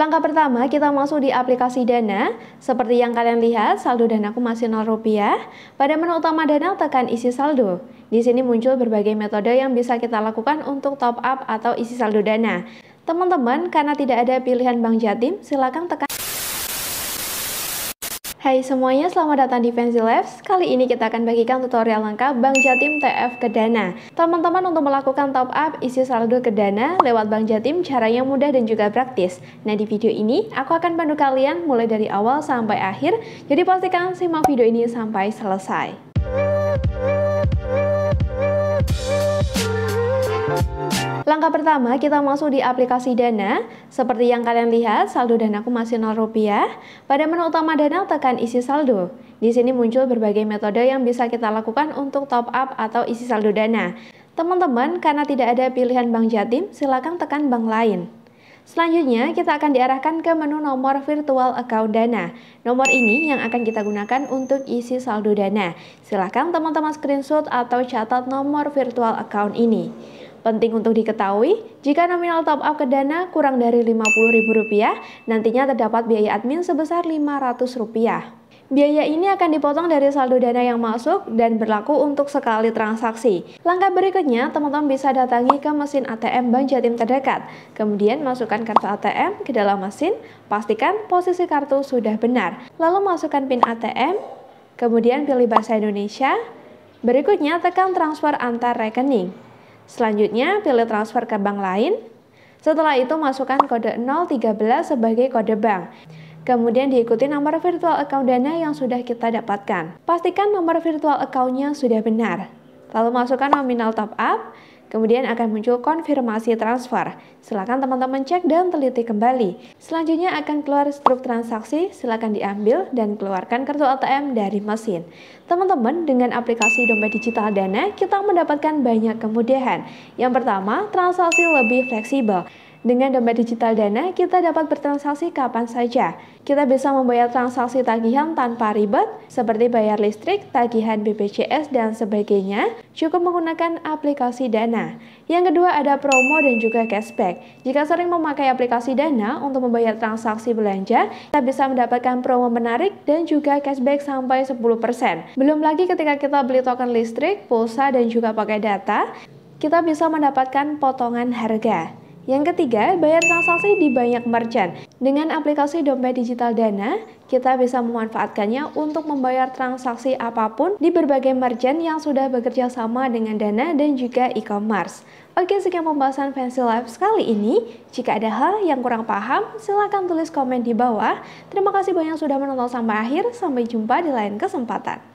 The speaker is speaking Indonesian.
Langkah pertama kita masuk di aplikasi Dana. Seperti yang kalian lihat, saldo Dana aku masih 0 rupiah. Pada menu utama Dana tekan isi saldo. Di sini muncul berbagai metode yang bisa kita lakukan untuk top up atau isi saldo Dana. Teman-teman, karena tidak ada pilihan Bank Jatim, silakan tekan Hai semuanya, selamat datang di Fancy Labs. Kali ini kita akan bagikan tutorial lengkap Bank Jatim TF ke Dana. Teman-teman untuk melakukan top up isi saldo ke Dana lewat Bank Jatim caranya mudah dan juga praktis. Nah di video ini aku akan pandu kalian mulai dari awal sampai akhir, jadi pastikan simak video ini sampai selesai. Langkah pertama kita masuk di aplikasi Dana. Seperti yang kalian lihat, saldo dana Danaku masih 0 rupiah. Pada menu utama Dana tekan isi saldo. Di sini muncul berbagai metode yang bisa kita lakukan untuk top up atau isi saldo Dana. Teman-teman, karena tidak ada pilihan bank Jatim, silakan tekan bank lain. Selanjutnya, kita akan diarahkan ke menu nomor virtual account dana. Nomor ini yang akan kita gunakan untuk isi saldo dana. Silahkan teman-teman screenshot atau catat nomor virtual account ini. Penting untuk diketahui, jika nominal top up ke Dana kurang dari Rp50.000, nantinya terdapat biaya admin sebesar Rp500. Biaya ini akan dipotong dari saldo dana yang masuk dan berlaku untuk sekali transaksi. Langkah berikutnya, teman-teman bisa datangi ke mesin ATM Bank Jatim terdekat. Kemudian masukkan kartu ATM ke dalam mesin, pastikan posisi kartu sudah benar. Lalu masukkan PIN ATM, kemudian pilih bahasa Indonesia. Berikutnya tekan transfer antar rekening. Selanjutnya, pilih transfer ke bank lain. Setelah itu, masukkan kode 013 sebagai kode bank. Kemudian diikuti nomor virtual account dana yang sudah kita dapatkan. Pastikan nomor virtual accountnya sudah benar. Lalu masukkan nominal top up, kemudian akan muncul konfirmasi transfer. Silakan teman-teman cek dan teliti kembali. Selanjutnya akan keluar struk transaksi, silakan diambil dan keluarkan kartu ATM dari mesin. Teman-teman, dengan aplikasi Dompet Digital Dana, kita mendapatkan banyak kemudahan. Yang pertama, transaksi lebih fleksibel. Dengan dompet digital Dana, kita dapat bertransaksi kapan saja. Kita bisa membayar transaksi tagihan tanpa ribet, seperti bayar listrik, tagihan BPJS, dan sebagainya, cukup menggunakan aplikasi Dana. Yang kedua ada promo dan juga cashback. Jika sering memakai aplikasi Dana untuk membayar transaksi belanja, kita bisa mendapatkan promo menarik dan juga cashback sampai 10%. Belum lagi ketika kita beli token listrik, pulsa, dan juga pakai data, kita bisa mendapatkan potongan harga. Yang ketiga, bayar transaksi di banyak merchant. Dengan aplikasi dompet digital Dana, kita bisa memanfaatkannya untuk membayar transaksi apapun di berbagai merchant yang sudah bekerja sama dengan Dana dan juga e-commerce. Oke, sekian pembahasan Fancy Life kali ini. Jika ada hal yang kurang paham, silakan tulis komen di bawah. Terima kasih banyak sudah menonton sampai akhir. Sampai jumpa di lain kesempatan.